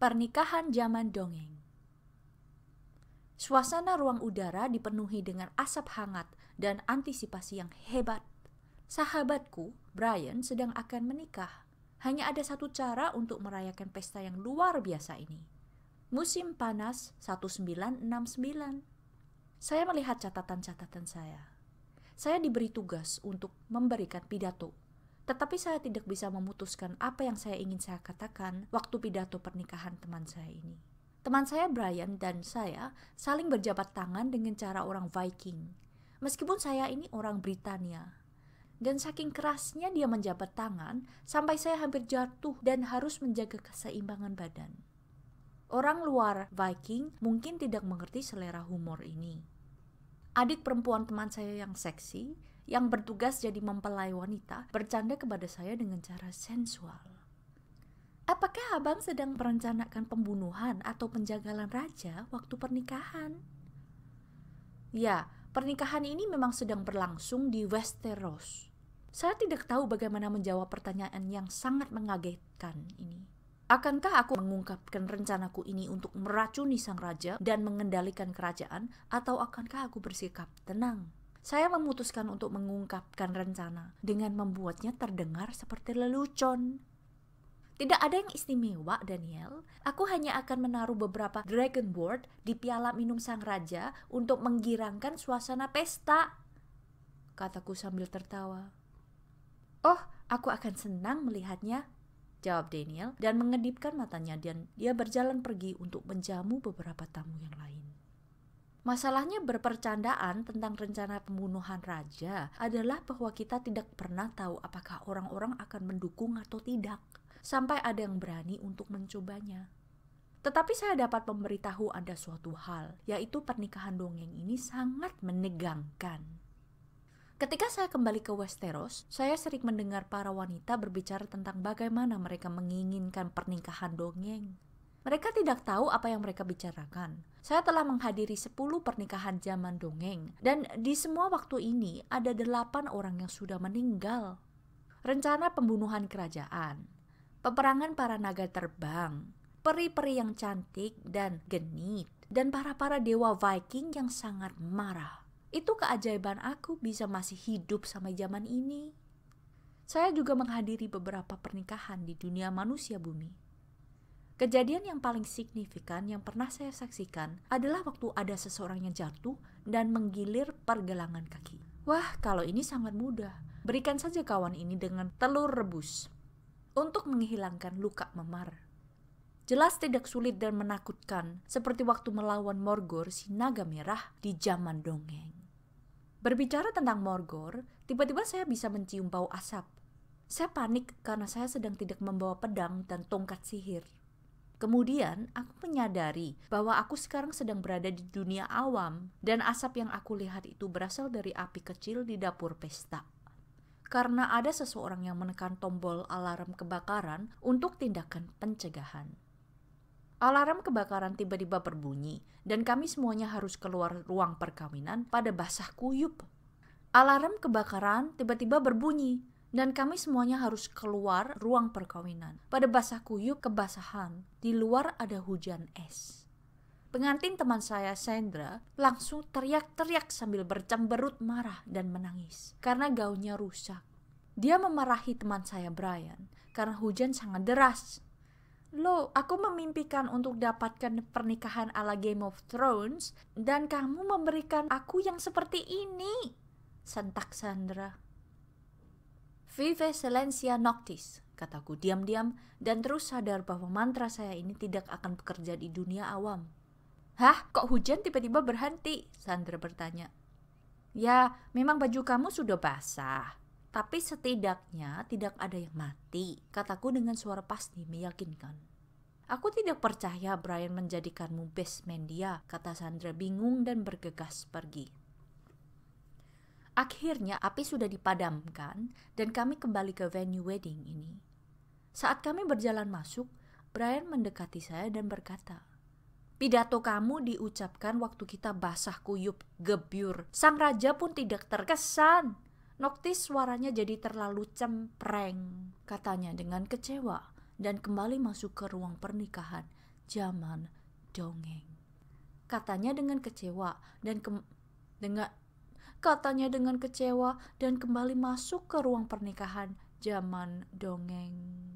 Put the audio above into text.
Pernikahan zaman dongeng. Suasana ruang udara dipenuhi dengan asap hangat dan antisipasi yang hebat. Sahabatku, Brian, sedang akan menikah. Hanya ada satu cara untuk merayakan pesta yang luar biasa ini. Musim panas 1969. Saya melihat catatan-catatan saya. Saya diberi tugas untuk memberikan pidato tetapi saya tidak bisa memutuskan apa yang saya ingin saya katakan waktu pidato pernikahan teman saya ini. Teman saya Brian dan saya saling berjabat tangan dengan cara orang Viking. Meskipun saya ini orang Britania. Dan saking kerasnya dia menjabat tangan sampai saya hampir jatuh dan harus menjaga keseimbangan badan. Orang luar Viking mungkin tidak mengerti selera humor ini. Adik perempuan teman saya yang seksi yang bertugas jadi mempelai wanita bercanda kepada saya dengan cara sensual. Apakah abang sedang merencanakan pembunuhan atau penjagalan raja waktu pernikahan? Ya, pernikahan ini memang sedang berlangsung di Westeros. Saya tidak tahu bagaimana menjawab pertanyaan yang sangat mengagetkan ini. Akankah aku mengungkapkan rencanaku ini untuk meracuni sang raja dan mengendalikan kerajaan, atau akankah aku bersikap tenang? Saya memutuskan untuk mengungkapkan rencana dengan membuatnya terdengar seperti lelucon. Tidak ada yang istimewa, Daniel. Aku hanya akan menaruh beberapa dragon board di piala minum sang raja untuk menggirangkan suasana pesta. Kataku sambil tertawa. Oh, aku akan senang melihatnya, jawab Daniel dan mengedipkan matanya dan dia berjalan pergi untuk menjamu beberapa tamu yang lain. Masalahnya berpercandaan tentang rencana pembunuhan raja adalah bahwa kita tidak pernah tahu apakah orang-orang akan mendukung atau tidak, sampai ada yang berani untuk mencobanya. Tetapi saya dapat memberitahu Anda suatu hal, yaitu pernikahan dongeng ini sangat menegangkan. Ketika saya kembali ke Westeros, saya sering mendengar para wanita berbicara tentang bagaimana mereka menginginkan pernikahan dongeng. Mereka tidak tahu apa yang mereka bicarakan. Saya telah menghadiri 10 pernikahan zaman dongeng, dan di semua waktu ini ada delapan orang yang sudah meninggal. Rencana pembunuhan kerajaan, peperangan para naga terbang, peri-peri yang cantik dan genit, dan para-para dewa Viking yang sangat marah. Itu keajaiban aku bisa masih hidup sampai zaman ini. Saya juga menghadiri beberapa pernikahan di dunia manusia bumi Kejadian yang paling signifikan yang pernah saya saksikan adalah waktu ada seseorang yang jatuh dan menggilir pergelangan kaki. Wah, kalau ini sangat mudah. Berikan saja kawan ini dengan telur rebus untuk menghilangkan luka memar. Jelas tidak sulit dan menakutkan, seperti waktu melawan Morgor si naga merah di zaman dongeng. Berbicara tentang Morgor, tiba-tiba saya bisa mencium bau asap. Saya panik karena saya sedang tidak membawa pedang dan tongkat sihir. Kemudian aku menyadari bahwa aku sekarang sedang berada di dunia awam dan asap yang aku lihat itu berasal dari api kecil di dapur pesta. Karena ada seseorang yang menekan tombol alarm kebakaran untuk tindakan pencegahan. Alarm kebakaran tiba-tiba berbunyi dan kami semuanya harus keluar ruang perkawinan pada basah kuyup. Alarm kebakaran tiba-tiba berbunyi dan kami semuanya harus keluar ruang perkawinan. Pada basah kuyup kebasahan, di luar ada hujan es. Pengantin teman saya, Sandra, langsung teriak-teriak sambil bercemberut marah dan menangis karena gaunnya rusak. Dia memarahi teman saya, Brian, karena hujan sangat deras. Lo, aku memimpikan untuk dapatkan pernikahan ala Game of Thrones dan kamu memberikan aku yang seperti ini, sentak Sandra. Vive Silencia Noctis, kataku diam-diam dan terus sadar bahwa mantra saya ini tidak akan bekerja di dunia awam. Hah, kok hujan tiba-tiba berhenti? Sandra bertanya. Ya, memang baju kamu sudah basah. Tapi setidaknya tidak ada yang mati, kataku dengan suara pasti meyakinkan. Aku tidak percaya Brian menjadikanmu best man dia, kata Sandra bingung dan bergegas pergi. Akhirnya api sudah dipadamkan dan kami kembali ke venue wedding ini. Saat kami berjalan masuk, Brian mendekati saya dan berkata, Pidato kamu diucapkan waktu kita basah kuyup, gebyur. Sang raja pun tidak terkesan. Noktis suaranya jadi terlalu cempreng, katanya dengan kecewa dan kembali masuk ke ruang pernikahan zaman dongeng. Katanya dengan kecewa dan ke dengan katanya dengan kecewa dan kembali masuk ke ruang pernikahan zaman dongeng.